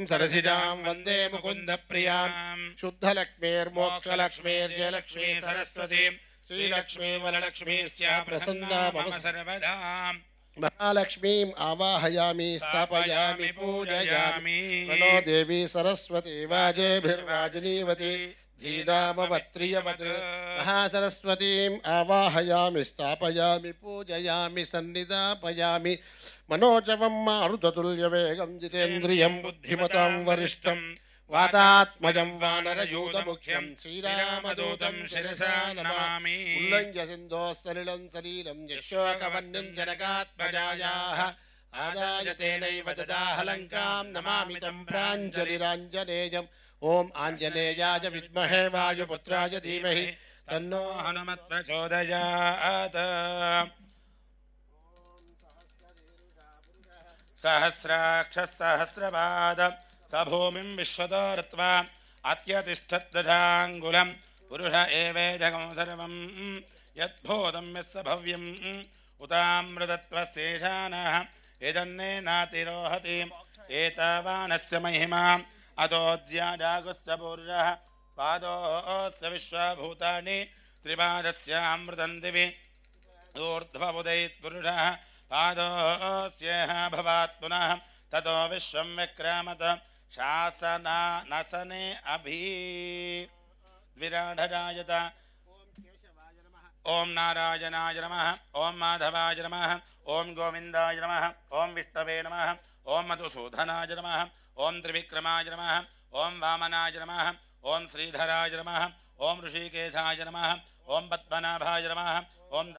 सरसिजाम् वन्दे लक्ष्मी शुद्धलक्ष्मीर्मोक्षलक्ष्मीर्जयलक्ष्मी सरस्वतीम् श्रीलक्ष्मी वरलक्ष्मी स्या प्रसन्ना मम सर्वदा महालक्ष्मीम् आवाहयामि स्थापयामि पूजयामि नो देवी सरस्वती वाजेभिर्वाजनीवती जीदामवत्रियमत् महासरस्वतीम् आवाहयामि स्थापयामि पूजयामि सन्निधापयामि मनोजवं मारुततुल्यवेगं जितेन्द्रियं बुद्धिमतां वरिष्ठं वातात्मजं वानरयूतमुख्यं श्रीरामदूतं शिरसा नमामि उल्लङ्घ्यसिन्धो सलिलं सलीलं यशोकवन्यञ्जनकात्मजायाः आदाय तेनैव ददाहलङ्कां नमामि तं प्राञ्जलिराञ्जनेयम् ओम आंजनेयाय विद्महे वायुपुत्राय धीमहि तन्नो हनुमत् प्रचोदयात् सहस्राक्षः सहस्रपाद स भूमिं विश्वतो अत्यतिष्ठद्दधाङ्गुलं पुरुष एवेदगं सर्वं यद्भूतं यस्य भव्यम् उतामृतत्वशेषानः यदन्ने नातिरोहति एतावानस्य महिमा अतोज्यादागुस्सपूर्णः पादोऽस्य विश्वभूतानि त्रिपादस्यामृतं दिवि ऊर्ध्वबुधैत्पुरुषः पादोऽस्येह भवात् पुनः ततो विश्वं विक्रामत शासना नसने अभि विराढरायत ॐ नारायणाय नम ओं माधवाय नमः ॐ गोविन्दाय नमः ॐ विष्णवे नमः ओम मधुसूदनाय नमः ओम त्रिविक्रमाय नमः ओम वामनाय नमः ओम श्रीधराय नमः ओम ऋषिकेशाय नमः ओम पद्मनाभाय नमः ओम